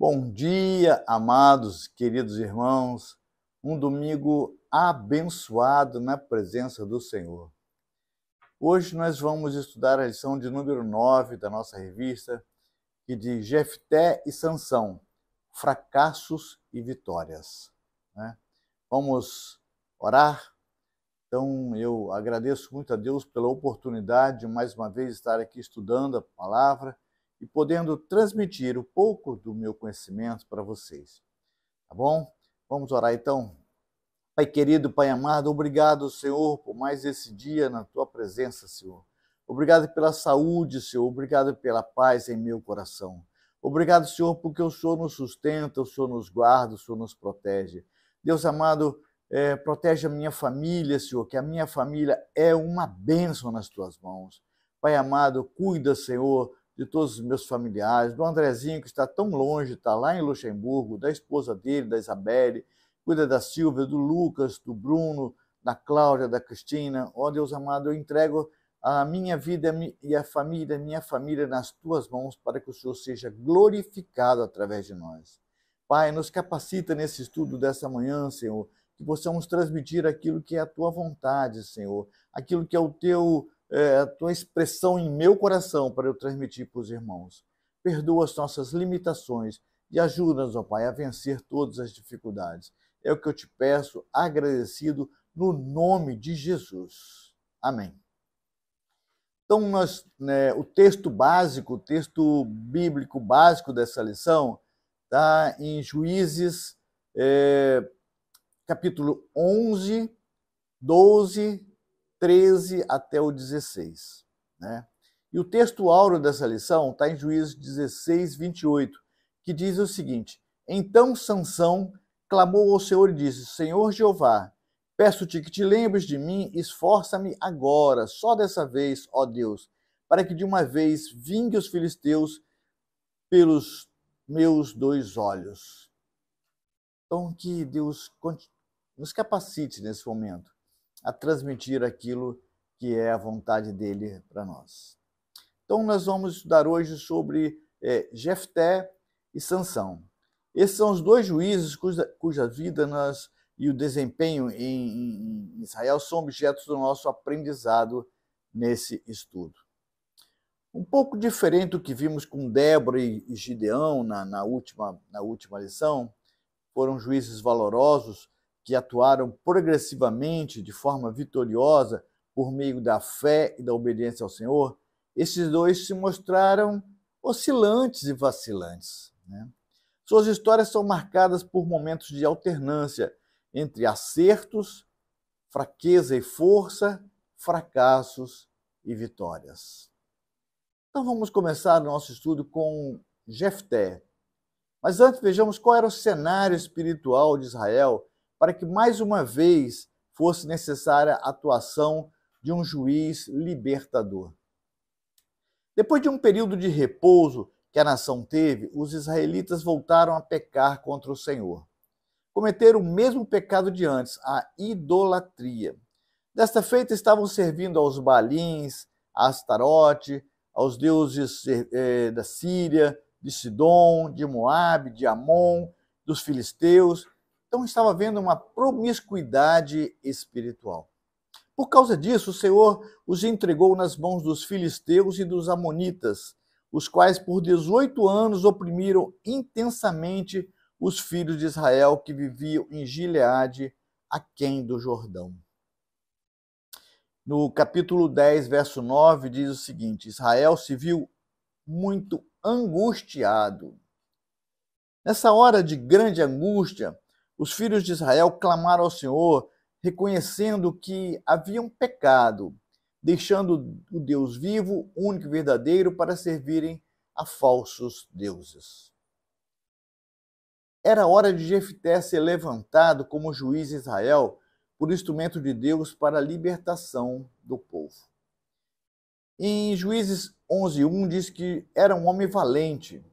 Bom dia, amados, queridos irmãos. Um domingo abençoado na presença do Senhor. Hoje nós vamos estudar a lição de número 9 da nossa revista, que de Jefté e Sansão, fracassos e vitórias. Né? Vamos orar? Então eu agradeço muito a Deus pela oportunidade de mais uma vez estar aqui estudando a palavra e podendo transmitir um pouco do meu conhecimento para vocês. Tá bom? Vamos orar então. Pai querido, Pai amado, obrigado, Senhor, por mais esse dia na tua presença, Senhor. Obrigado pela saúde, Senhor. Obrigado pela paz em meu coração. Obrigado, Senhor, porque o Senhor nos sustenta, o Senhor nos guarda, o Senhor nos protege. Deus amado, é, protege a minha família, Senhor, que a minha família é uma bênção nas tuas mãos. Pai amado, cuida, Senhor, de todos os meus familiares, do Andrezinho, que está tão longe, está lá em Luxemburgo, da esposa dele, da Isabelle, cuida da Silvia, do Lucas, do Bruno, da Cláudia, da Cristina. Ó oh, Deus amado, eu entrego a minha vida e a família, minha família nas tuas mãos, para que o Senhor seja glorificado através de nós. Pai, nos capacita nesse estudo dessa manhã, Senhor, que possamos transmitir aquilo que é a tua vontade, Senhor, aquilo que é o teu é, a tua expressão em meu coração para eu transmitir para os irmãos. Perdoa as nossas limitações e ajuda-nos, ó Pai, a vencer todas as dificuldades. É o que eu te peço, agradecido, no nome de Jesus. Amém. Então, nós, né, o texto básico, o texto bíblico básico dessa lição, está em Juízes, é, capítulo 11, 12, 13 até o 16. Né? E o texto áureo dessa lição está em Juízes 16, 28, que diz o seguinte: Então Sansão clamou ao Senhor e disse: Senhor Jeová, peço-te que te lembres de mim, esforça-me agora, só dessa vez, ó Deus, para que de uma vez vingue os filisteus pelos meus dois olhos. Então que Deus nos capacite nesse momento a transmitir aquilo que é a vontade dele para nós. Então nós vamos estudar hoje sobre é, Jefté e Sansão. Esses são os dois juízes cuja, cuja vida nós e o desempenho em, em Israel são objetos do nosso aprendizado nesse estudo. Um pouco diferente do que vimos com Débora e Gideão na, na, última, na última lição, foram juízes valorosos que atuaram progressivamente de forma vitoriosa por meio da fé e da obediência ao Senhor, esses dois se mostraram oscilantes e vacilantes. Né? Suas histórias são marcadas por momentos de alternância entre acertos, fraqueza e força, fracassos e vitórias. Então vamos começar o nosso estudo com Jefté. Mas antes vejamos qual era o cenário espiritual de Israel para que mais uma vez fosse necessária a atuação de um juiz libertador. Depois de um período de repouso que a nação teve, os israelitas voltaram a pecar contra o Senhor. Cometeram o mesmo pecado de antes, a idolatria. Desta feita, estavam servindo aos Balins, a Astarote, aos deuses eh, eh, da Síria, de Sidom, de Moabe, de Amon, dos filisteus então estava havendo uma promiscuidade espiritual. Por causa disso, o Senhor os entregou nas mãos dos filisteus e dos amonitas, os quais por 18 anos oprimiram intensamente os filhos de Israel que viviam em Gileade, aquém do Jordão. No capítulo 10, verso 9, diz o seguinte: Israel se viu muito angustiado. Nessa hora de grande angústia, os filhos de Israel clamaram ao Senhor, reconhecendo que haviam pecado, deixando o Deus vivo, único e verdadeiro, para servirem a falsos deuses. Era hora de Jefté ser levantado como juiz de Israel, por instrumento de Deus para a libertação do povo. Em Juízes 11:1 diz que era um homem valente,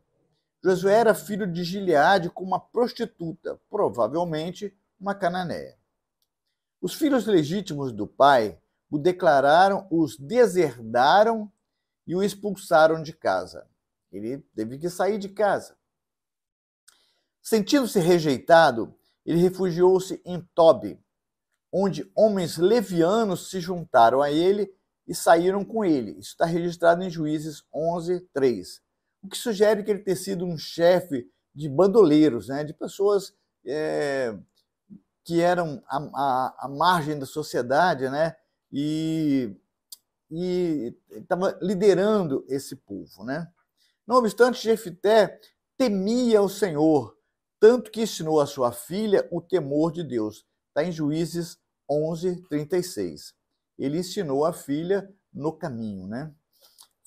Josué era filho de Gileade com uma prostituta, provavelmente uma cananeia. Os filhos legítimos do pai o declararam, os deserdaram e o expulsaram de casa. Ele teve que sair de casa. Sentindo-se rejeitado, ele refugiou-se em Tobi, onde homens levianos se juntaram a ele e saíram com ele. Isso está registrado em Juízes 11, 3 o que sugere que ele ter sido um chefe de bandoleiros, né, de pessoas é, que eram à, margem da sociedade né, e estava liderando esse povo. Né? Não obstante, Jefité temia o Senhor, tanto que ensinou a sua filha o temor de Deus. Está em Juízes 11, 36. Ele ensinou a filha no caminho, né?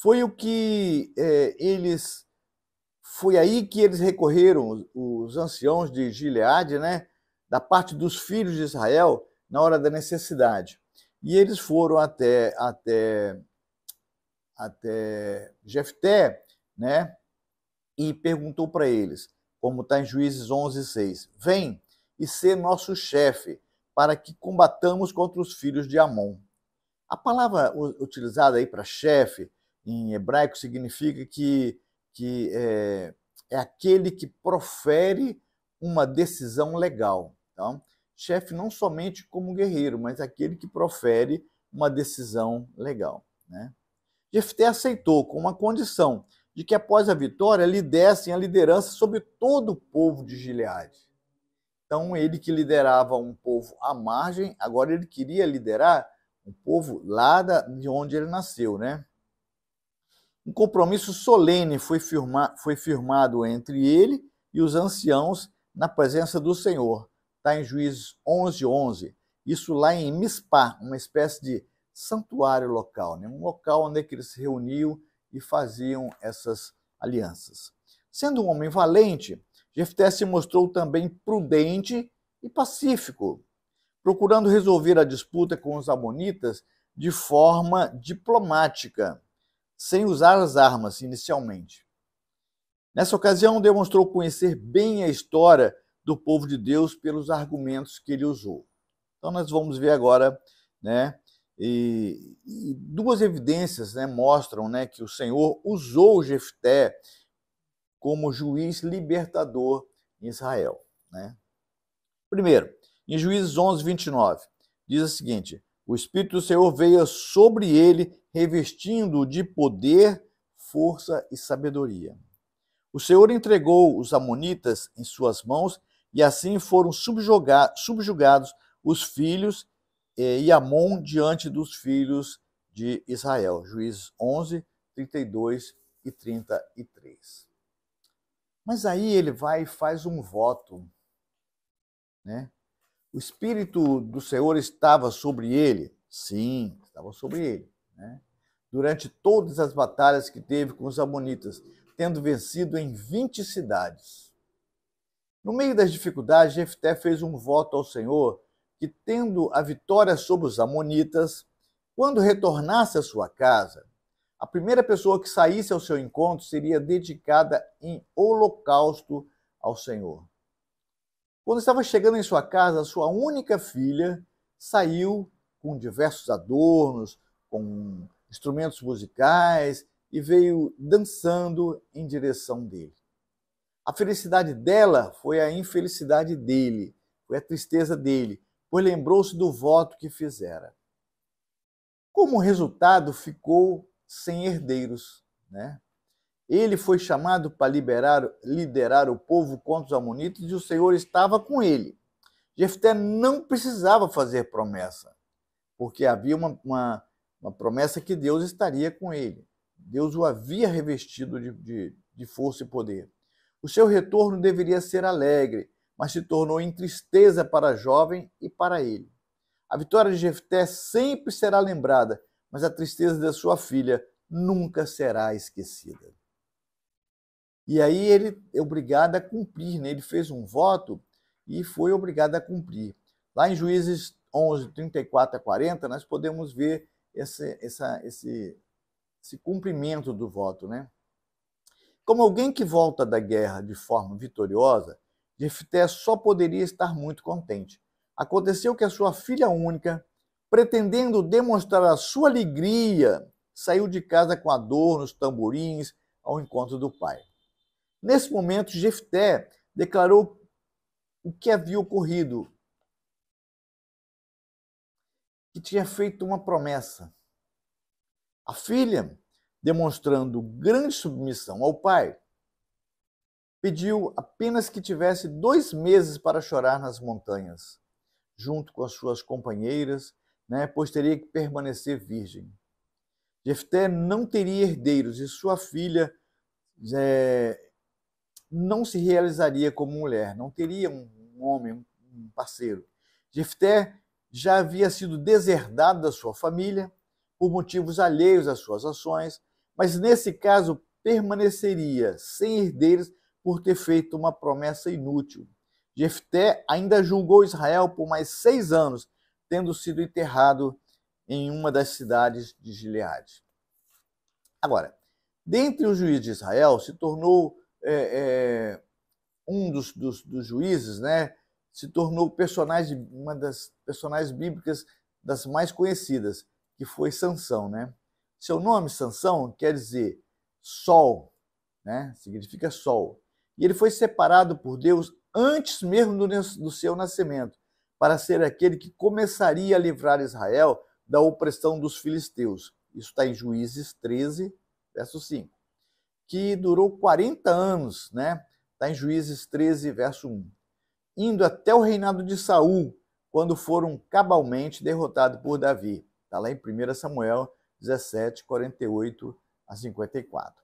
Foi o que é, eles. Foi aí que eles recorreram, os anciãos de Gileade, né, da parte dos filhos de Israel, na hora da necessidade. E eles foram até até até Jefté, né, e perguntou para eles, como está em Juízes 11, 6, vem e ser nosso chefe, para que combatamos contra os filhos de Amon. A palavra utilizada aí para chefe em hebraico significa que, que é, é aquele que profere uma decisão legal. Então, chefe não somente como guerreiro, mas aquele que profere uma decisão legal. Né? Jefté aceitou com uma condição de que após a vitória lhe dessem a liderança sobre todo o povo de Gileade. Então, ele que liderava um povo à margem, agora ele queria liderar um povo lá de onde ele nasceu, né? Um compromisso solene foi, firma, foi firmado entre ele e os anciãos na presença do Senhor. Está em Juízes 11, 11. Isso lá em Mispá, uma espécie de santuário local, né? um local onde é eles se reuniam e faziam essas alianças. Sendo um homem valente, Jefté se mostrou também prudente e pacífico, procurando resolver a disputa com os amonitas de forma diplomática sem usar as armas inicialmente. Nessa ocasião, demonstrou conhecer bem a história do povo de Deus pelos argumentos que ele usou. Então, nós vamos ver agora, né? E, e duas evidências né, mostram né, que o Senhor usou Jefté como juiz libertador em Israel. Né? Primeiro, em Juízes 11, 29, diz o seguinte: O Espírito do Senhor veio sobre ele revestindo-o de poder, força e sabedoria. O Senhor entregou os Amonitas em suas mãos e assim foram subjugados os filhos eh, e Amon diante dos filhos de Israel. Juízes 11, 32 e 33. Mas aí ele vai e faz um voto. Né? O Espírito do Senhor estava sobre ele? Sim, estava sobre ele né, durante todas as batalhas que teve com os Amonitas, tendo vencido em 20 cidades. No meio das dificuldades, Jefté fez um voto ao Senhor que, tendo a vitória sobre os Amonitas, quando retornasse à sua casa, a primeira pessoa que saísse ao seu encontro seria dedicada em holocausto ao Senhor. Quando estava chegando em sua casa, sua única filha saiu com diversos adornos, com instrumentos musicais e veio dançando em direção dele. A felicidade dela foi a infelicidade dele, foi a tristeza dele, pois lembrou-se do voto que fizera. Como resultado, ficou sem herdeiros. Né? Ele foi chamado para liberar, liderar o povo contra os amonitas e o Senhor estava com ele. Jefté não precisava fazer promessa, porque havia uma, uma uma promessa que Deus estaria com ele. Deus o havia revestido de, de, de força e poder. O seu retorno deveria ser alegre, mas se tornou em tristeza para a jovem e para ele. A vitória de Jefté sempre será lembrada, mas a tristeza da sua filha nunca será esquecida. E aí ele é obrigado a cumprir, né? ele fez um voto e foi obrigado a cumprir. Lá em Juízes 11, 34 a 40, nós podemos ver esse, essa, esse, esse cumprimento do voto. Né? Como alguém que volta da guerra de forma vitoriosa, Jefté só poderia estar muito contente. Aconteceu que a sua filha única, pretendendo demonstrar a sua alegria, saiu de casa com a dor nos tamborins ao encontro do pai. Nesse momento, Jefté declarou o que havia ocorrido que tinha feito uma promessa. A filha, demonstrando grande submissão ao pai, pediu apenas que tivesse dois meses para chorar nas montanhas, junto com as suas companheiras, né, pois teria que permanecer virgem. Jefté não teria herdeiros e sua filha é, não se realizaria como mulher, não teria um homem, um parceiro. Jefté já havia sido deserdado da sua família por motivos alheios às suas ações, mas nesse caso permaneceria sem herdeiros por ter feito uma promessa inútil. Jefté ainda julgou Israel por mais seis anos, tendo sido enterrado em uma das cidades de Gileade. Agora, dentre os juízes de Israel, se tornou é, é, um dos, dos, dos, juízes, né, se tornou personagem, uma das personagens bíblicas das mais conhecidas, que foi Sansão, né? Seu nome Sansão quer dizer sol, né? Significa sol. E ele foi separado por Deus antes mesmo do, do seu nascimento, para ser aquele que começaria a livrar Israel da opressão dos filisteus. Isso está em Juízes 13, verso 5. Que durou 40 anos, né? Está em Juízes 13, verso 1 indo até o reinado de Saul, quando foram cabalmente derrotados por Davi. Está lá em 1 Samuel 17, 48 a 54.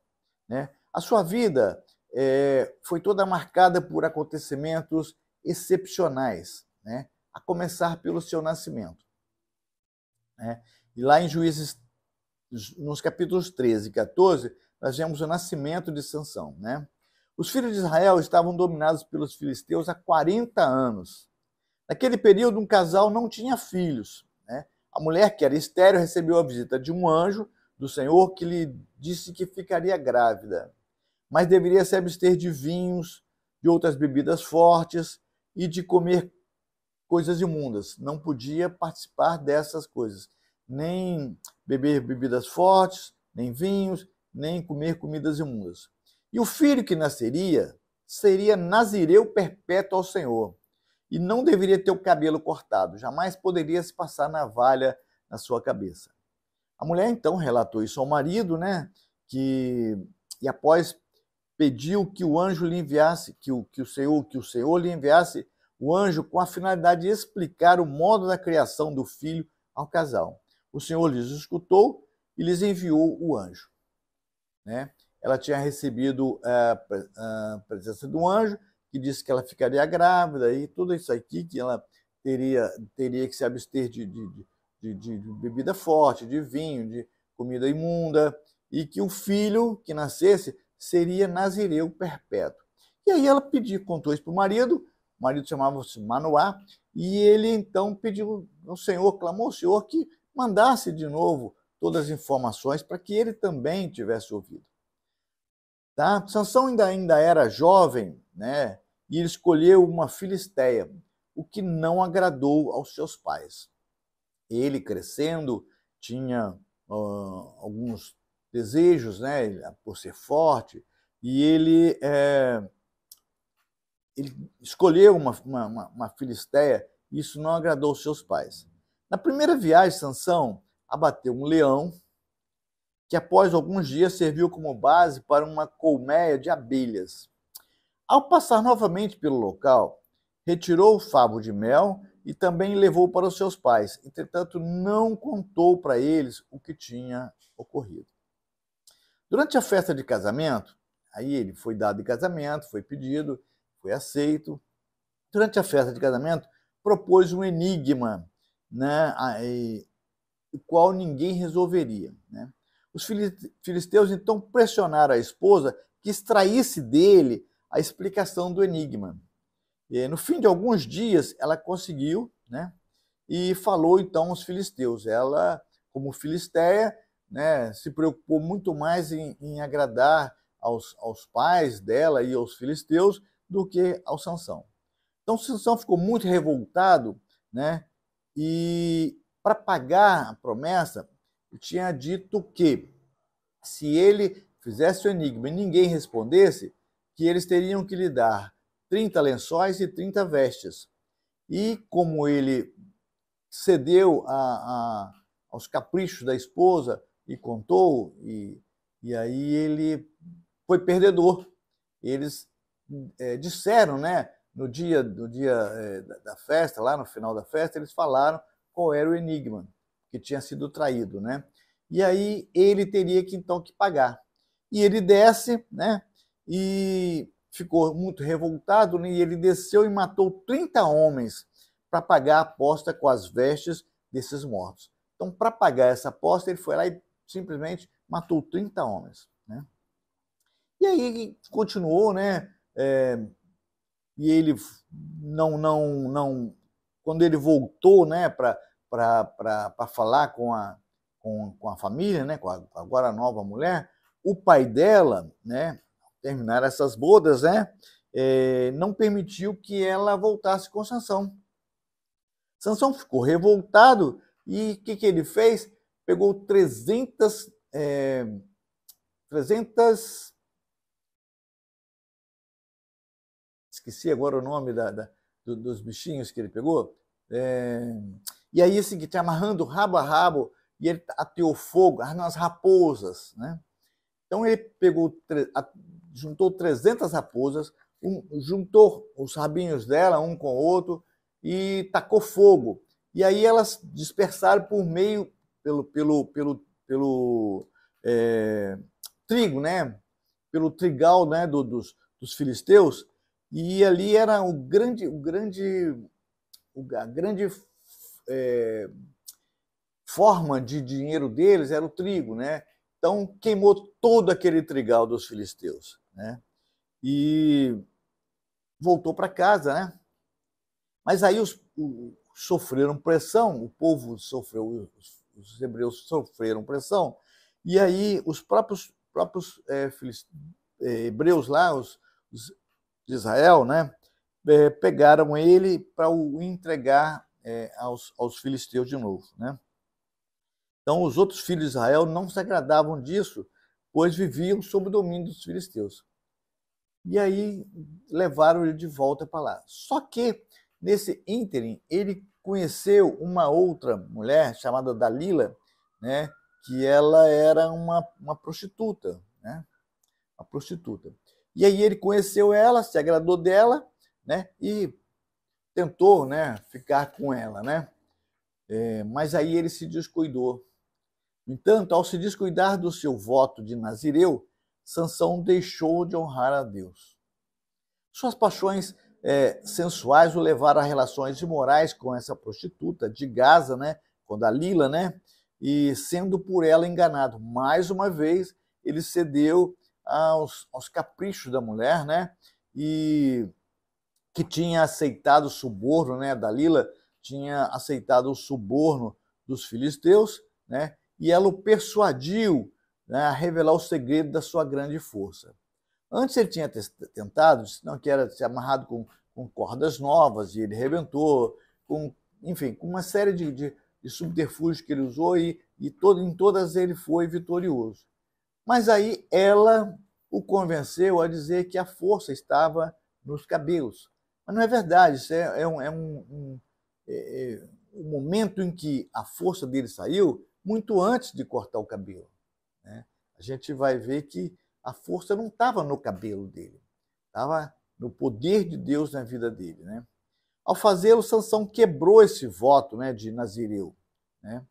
Né? A sua vida é, foi toda marcada por acontecimentos excepcionais, né? a começar pelo seu nascimento. Né? E lá em Juízes, nos capítulos 13 e 14, nós vemos o nascimento de Sansão. Né? Os filhos de Israel estavam dominados pelos filisteus há 40 anos. Naquele período, um casal não tinha filhos. Né? A mulher, que era estéreo, recebeu a visita de um anjo do Senhor que lhe disse que ficaria grávida, mas deveria se abster de vinhos, de outras bebidas fortes e de comer coisas imundas. Não podia participar dessas coisas, nem beber bebidas fortes, nem vinhos, nem comer comidas imundas. E o filho que nasceria seria nazireu perpétuo ao Senhor, e não deveria ter o cabelo cortado, jamais poderia se passar navalha na sua cabeça. A mulher então relatou isso ao marido, né? Que e após pediu que o anjo lhe enviasse, que o, que o Senhor, que o Senhor lhe enviasse o anjo com a finalidade de explicar o modo da criação do filho ao casal. O Senhor lhes escutou e lhes enviou o anjo, né? ela tinha recebido a, eh, eh, presença do anjo que disse que ela ficaria grávida e tudo isso aqui, que ela teria, teria que se abster de, de, de, de bebida forte, de vinho, de comida imunda, e que o filho que nascesse seria nazireu perpétuo. E aí ela pediu, contou isso para o marido, o marido chamava-se Manoá, e ele então pediu ao Senhor, clamou ao Senhor que mandasse de novo todas as informações para que ele também tivesse ouvido. Tá? Sansão ainda, ainda era jovem, né? E ele escolheu uma filisteia, o que não agradou aos seus pais. Ele crescendo tinha uh, alguns desejos, né? Ah, por ser forte e ele, é, ele escolheu uma, uma, uma filisteia. E isso não agradou aos seus pais. Na primeira viagem, Sansão abateu um leão que após alguns dias serviu como base para uma colmeia de abelhas. Ao passar novamente pelo local, retirou o favo de mel e também levou para os seus pais. Entretanto, não contou para eles o que tinha ocorrido. Durante a festa de casamento, aí ele foi dado em casamento, foi pedido, foi aceito. Durante a festa de casamento, propôs um enigma, né, o qual ninguém resolveria. Né? Os filisteus então pressionaram a esposa que extraísse dele a explicação do enigma. E, no fim de alguns dias, ela conseguiu, né? E falou então aos filisteus. Ela, como filisteia, né, se preocupou muito mais em, em agradar aos, aos pais dela e aos filisteus do que ao Sansão. Então Sansão ficou muito revoltado, né? E para pagar a promessa, tinha dito que se ele fizesse o enigma e ninguém respondesse, que eles teriam que lhe dar 30 lençóis e 30 vestes. E como ele cedeu a, a, aos caprichos da esposa e contou, e, e aí ele foi perdedor. Eles é, disseram, né, no dia, no dia é, da festa, lá no final da festa, eles falaram qual era o enigma que tinha sido traído, né? E aí ele teria que então que pagar. E ele desce, né? E ficou muito revoltado, né? e ele desceu e matou 30 homens para pagar a aposta com as vestes desses mortos. Então, para pagar essa aposta, ele foi lá e simplesmente matou 30 homens. Né? E aí continuou, né? É, e ele não, não, não. Quando ele voltou, né, para para falar com a, com, com a família, né, com a, agora a nova mulher, o pai dela, né, terminar essas bodas, né, é, não permitiu que ela voltasse com Sansão. Sansão ficou revoltado e o que, que ele fez? Pegou 300, é, 300 esqueci agora o nome da, da, dos bichinhos que ele pegou. É, e aí assim, que está amarrando rabo a rabo, e ele ateou fogo nas raposas. Né? Então ele pegou, juntou 300 raposas, um, juntou os rabinhos dela um com o outro e tacou fogo. E aí elas dispersaram por meio, pelo, pelo, pelo, pelo é, trigo, né? pelo trigal né? Do, dos, dos filisteus, e ali era o grande, o grande, a grande é, forma de dinheiro deles era o trigo, né? Então queimou todo aquele trigal dos filisteus, né? E voltou para casa, né? Mas aí os, o, sofreram pressão, o povo sofreu, os, os, hebreus sofreram pressão, e aí os próprios, próprios é, é, hebreus lá, os, os, de Israel, né? É, pegaram ele para o entregar é, aos, aos filisteus de novo. Né? Então, os outros filhos de Israel não se agradavam disso, pois viviam sob o domínio dos filisteus. E aí levaram ele de volta para lá. Só que, nesse ínterim, ele conheceu uma outra mulher chamada Dalila, né, que ela era uma, uma prostituta, né, uma prostituta. E aí ele conheceu ela, se agradou dela, né, e tentou né, ficar com ela, né? É, mas aí ele se descuidou. No entanto, ao se descuidar do seu voto de Nazireu, Sansão deixou de honrar a Deus. Suas paixões é, sensuais o levaram a relações imorais com essa prostituta de Gaza, né, com Dalila, né, e sendo por ela enganado. Mais uma vez, ele cedeu aos, aos caprichos da mulher, né, e que tinha aceitado o suborno, né? Dalila tinha aceitado o suborno dos filisteus, né? E ela o persuadiu né, a revelar o segredo da sua grande força. Antes ele tinha tentado, não que era se amarrado com, com, cordas novas e ele rebentou, com, enfim, com uma série de, de, de subterfúgios que ele usou e, e todo, em todas ele foi vitorioso. Mas aí ela o convenceu a dizer que a força estava nos cabelos, mas não é verdade, isso é, é um, é um, um, é, é momento em que a força dele saiu muito antes de cortar o cabelo. Né? A gente vai ver que a força não estava no cabelo dele, estava no poder de Deus na vida dele. Né? Ao fazê-lo, Sansão quebrou esse voto né, de Nazireu, né?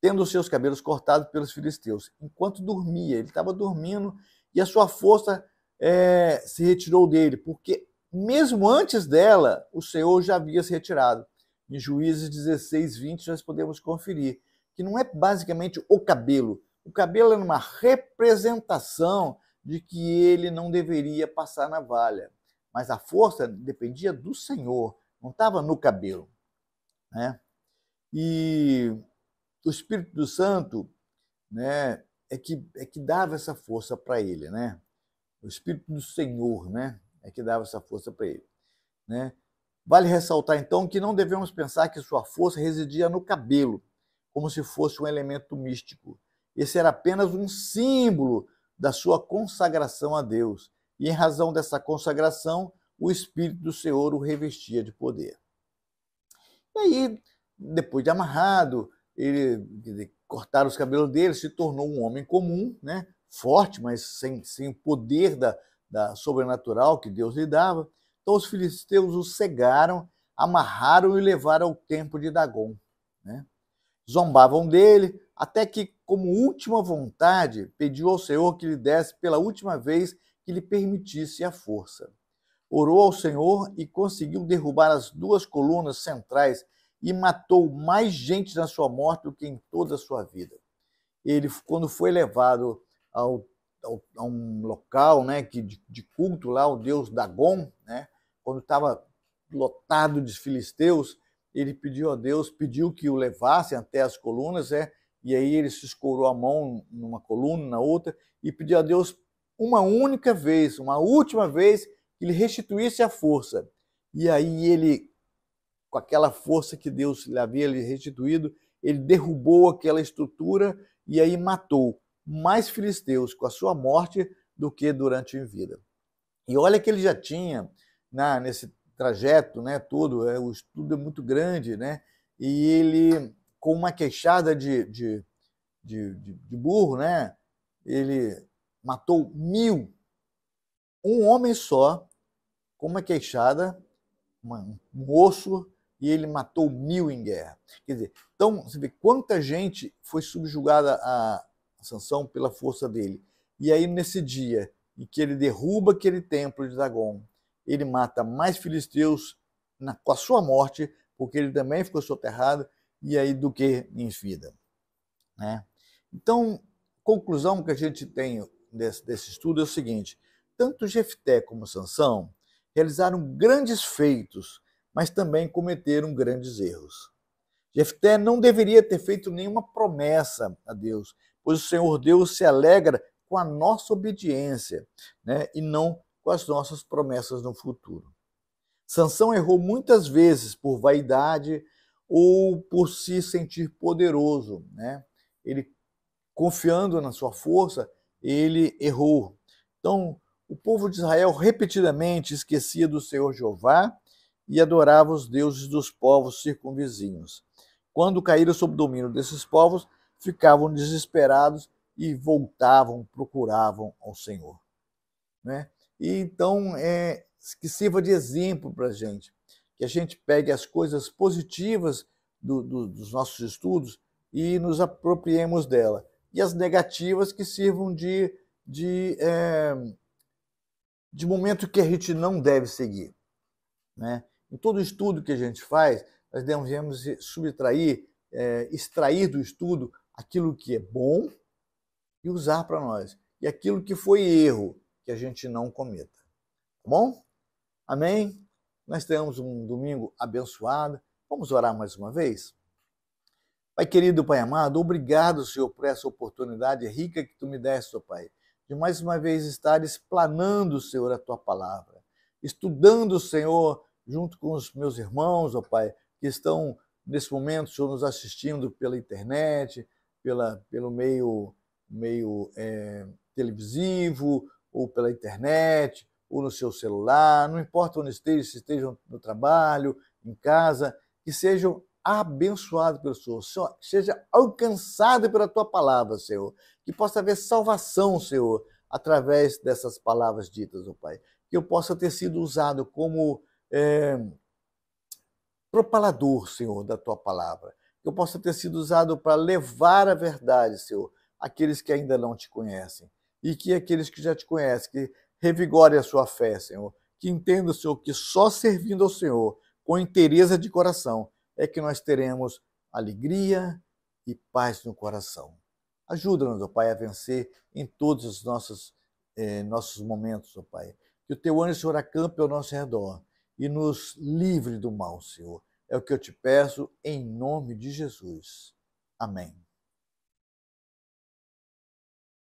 tendo seus cabelos cortados pelos filisteus, enquanto dormia. Ele estava dormindo e a sua força é, se retirou dele, porque mesmo antes dela, o Senhor já havia se retirado. Em Juízes 16, 20, nós podemos conferir que não é basicamente o cabelo. O cabelo é uma representação de que ele não deveria passar na valha. Mas a força dependia do Senhor, não estava no cabelo. Né? E o Espírito do Santo né, é, que, é que dava essa força para ele. Né? O Espírito do Senhor, né? é que dava essa força para ele. Né? Vale ressaltar, então, que não devemos pensar que sua força residia no cabelo, como se fosse um elemento místico. Esse era apenas um símbolo da sua consagração a Deus, e em razão dessa consagração, o Espírito do Senhor o revestia de poder. E aí, depois de amarrado, ele, cortar cortaram os cabelos dele, se tornou um homem comum, né? forte, mas sem, sem o poder da, da sobrenatural que Deus lhe dava. Então os filisteus o cegaram, amarraram e levaram ao templo de Dagon. Né? Zombavam dele, até que, como última vontade, pediu ao Senhor que lhe desse pela última vez que lhe permitisse a força. Orou ao Senhor e conseguiu derrubar as duas colunas centrais e matou mais gente na sua morte do que em toda a sua vida. Ele, quando foi levado ao ao, a um local né, que, de, de culto lá, o deus Dagon, né, quando estava lotado de filisteus, ele pediu a Deus, pediu que o levassem até as colunas, é, e aí ele se escorou a mão numa coluna, na outra, e pediu a Deus uma única vez, uma última vez, que ele restituísse a força. E aí ele, com aquela força que Deus lhe havia restituído, ele derrubou aquela estrutura e aí matou mais filisteus com a sua morte do que durante em vida. E olha que ele já tinha na, né, nesse trajeto, né, todo, é, o estudo é muito grande, né? E ele com uma queixada de, de, de, de burro, né? Ele matou mil, um homem só, com uma queixada, um osso, e ele matou mil em guerra. Quer dizer, então você vê quanta gente foi subjugada a, Sansão pela força dele. E aí nesse dia em que ele derruba aquele templo de Dagom, ele mata mais filisteus na, com a sua morte, porque ele também ficou soterrado, e aí do que em vida. Né? Então, conclusão que a gente tem desse, desse estudo é o seguinte, tanto Jefté como Sansão realizaram grandes feitos, mas também cometeram grandes erros. Jefté não deveria ter feito nenhuma promessa a Deus, pois o Senhor Deus se alegra com a nossa obediência, né, e não com as nossas promessas no futuro. Sansão errou muitas vezes por vaidade ou por se sentir poderoso, né? Ele confiando na sua força, ele errou. Então, o povo de Israel repetidamente esquecia do Senhor Jeová e adorava os deuses dos povos circunvizinhos. Quando caíram sob o domínio desses povos, ficavam desesperados e voltavam, procuravam ao Senhor. Né? E então, é, que sirva de exemplo para a gente, que a gente pegue as coisas positivas do, do, dos nossos estudos e nos apropriemos dela. E as negativas que sirvam de, de, é, de momento que a gente não deve seguir. Né? Em todo estudo que a gente faz, nós devemos subtrair, é, extrair do estudo aquilo que é bom e usar para nós. E aquilo que foi erro, que a gente não cometa. Tá bom? Amém? Nós tenhamos um domingo abençoado. Vamos orar mais uma vez? Pai querido, Pai amado, obrigado, Senhor, por essa oportunidade rica que tu me deste, ó Pai, de mais uma vez estar explanando, Senhor, a tua palavra, estudando, Senhor, junto com os meus irmãos, ó Pai, que estão nesse momento, Senhor, nos assistindo pela internet, pela, pelo meio, meio é, televisivo, ou pela internet, ou no seu celular, não importa onde esteja, se estejam no trabalho, em casa, que sejam abençoados pelo Senhor, Senhor seja alcançado pela tua palavra, Senhor, que possa haver salvação, Senhor, através dessas palavras ditas, ó Pai, que eu possa ter sido usado como é, propalador, Senhor, da tua palavra, eu possa ter sido usado para levar a verdade, Senhor, àqueles que ainda não te conhecem. E que aqueles que já te conhecem, que revigore a sua fé, Senhor. Que entenda, Senhor, que só servindo ao Senhor, com inteireza de coração, é que nós teremos alegria e paz no coração. Ajuda-nos, ó Pai, a vencer em todos os nossos, eh, nossos momentos, ó Pai. Que o teu anjo, Senhor, acampe ao nosso redor e nos livre do mal, Senhor é o que eu te peço em nome de Jesus. Amém.